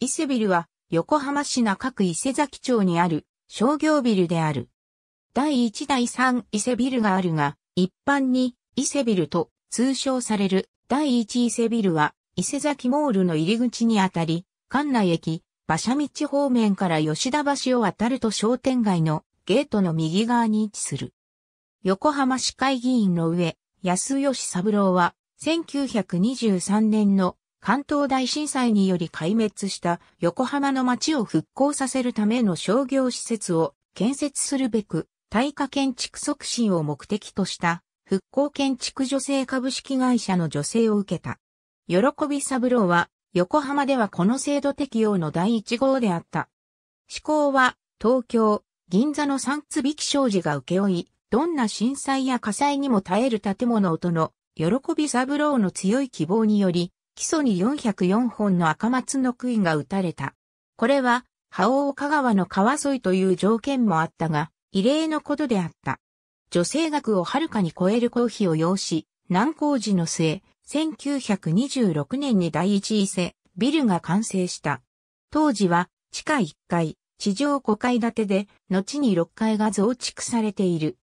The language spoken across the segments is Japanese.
伊勢ビルは横浜市中区伊勢崎町にある商業ビルである。第1第3伊勢ビルがあるが、一般に伊勢ビルと通称される第1伊勢ビルは伊勢崎モールの入り口にあたり、館内駅、馬車道方面から吉田橋を渡ると商店街のゲートの右側に位置する。横浜市会議員の上、安吉三郎は1923年の関東大震災により壊滅した横浜の街を復興させるための商業施設を建設するべく、耐火建築促進を目的とした復興建築女性株式会社の助成を受けた。喜び三郎は横浜ではこの制度適用の第一号であった。施行は東京、銀座の三つ引き商事が請け負い、どんな震災や火災にも耐える建物との喜び三郎の強い希望により、基礎に404本の赤松の杭が打たれた。これは、覇王香川の川沿いという条件もあったが、異例のことであった。女性学をはるかに超える公費を要し、難工事の末、1926年に第一伊勢、ビルが完成した。当時は、地下1階、地上5階建てで、後に6階が増築されている。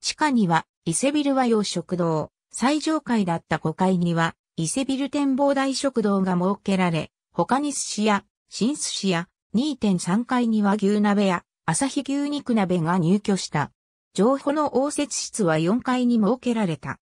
地下には、伊勢ビル和洋食堂、最上階だった5階には、伊勢ビル展望台食堂が設けられ、他に寿司屋、新寿司屋、2.3階には牛鍋や、朝日牛肉鍋が入居した。情報の応接室は4階に設けられた。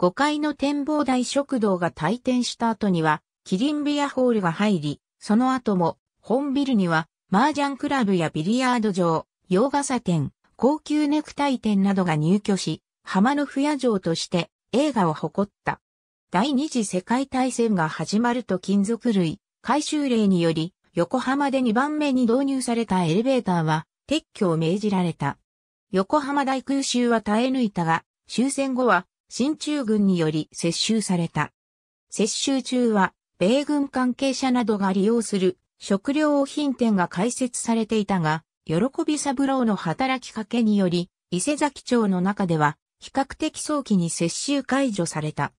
5階の展望台食堂が退店した後には、キリンビアホールが入り、その後も、本ビルには、麻雀クラブやビリヤード場、洋傘店、高級ネクタイ店などが入居し、浜の不夜城として映画を誇った。第二次世界大戦が始まると金属類、回収令により、横浜で2番目に導入されたエレベーターは撤去を命じられた。横浜大空襲は耐え抜いたが、終戦後は新中軍により接収された。接収中は、米軍関係者などが利用する食料品店が開設されていたが、喜び三郎の働きかけにより、伊勢崎町の中では、比較的早期に接収解除された。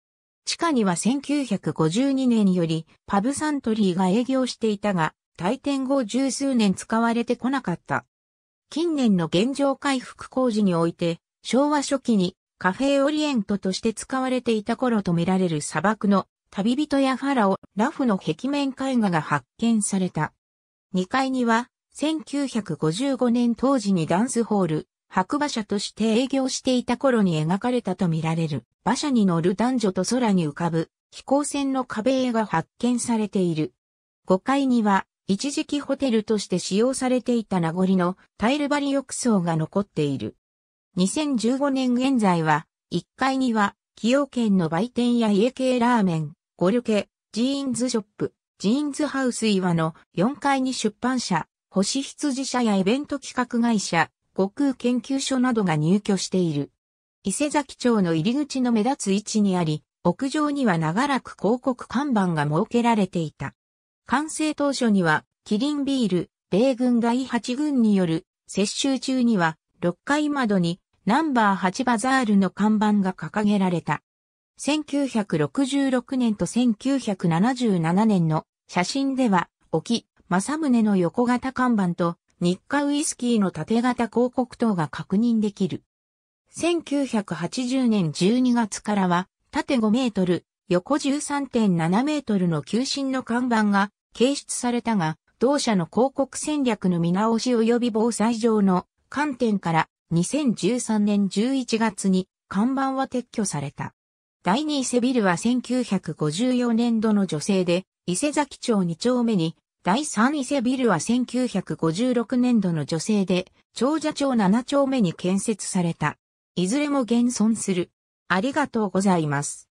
地下には1952年よりパブサントリーが営業していたが、退店後十数年使われてこなかった。近年の現状回復工事において、昭和初期にカフェオリエントとして使われていた頃とみられる砂漠の旅人やファラオ、ラフの壁面絵画が発見された。2階には1955年当時にダンスホール、白馬車として営業していた頃に描かれたとみられる、馬車に乗る男女と空に浮かぶ飛行船の壁絵が発見されている。5階には、一時期ホテルとして使用されていた名残のタイル張り浴槽が残っている。2015年現在は、1階には、崎陽軒の売店や家系ラーメン、ゴルケ、ジーンズショップ、ジーンズハウス岩の4階に出版社、星羊社やイベント企画会社、悟空研究所などが入居している。伊勢崎町の入り口の目立つ位置にあり、屋上には長らく広告看板が設けられていた。完成当初には、キリンビール、米軍第8軍による接収中には、6階窓にナンバー8バザールの看板が掲げられた。1966年と1977年の写真では、沖、正宗の横型看板と日課ウイスキーの縦型広告等が確認できる。1980年12月からは、縦5メートル、横13.7メートルの急進の看板が掲出されたが、同社の広告戦略の見直し及び防災上の観点から2013年11月に看板は撤去された。第2伊勢ビルは1954年度の女性で、伊勢崎町2丁目に第三伊勢ビルは1956年度の女性で、長者町7丁目に建設された。いずれも現存する。ありがとうございます。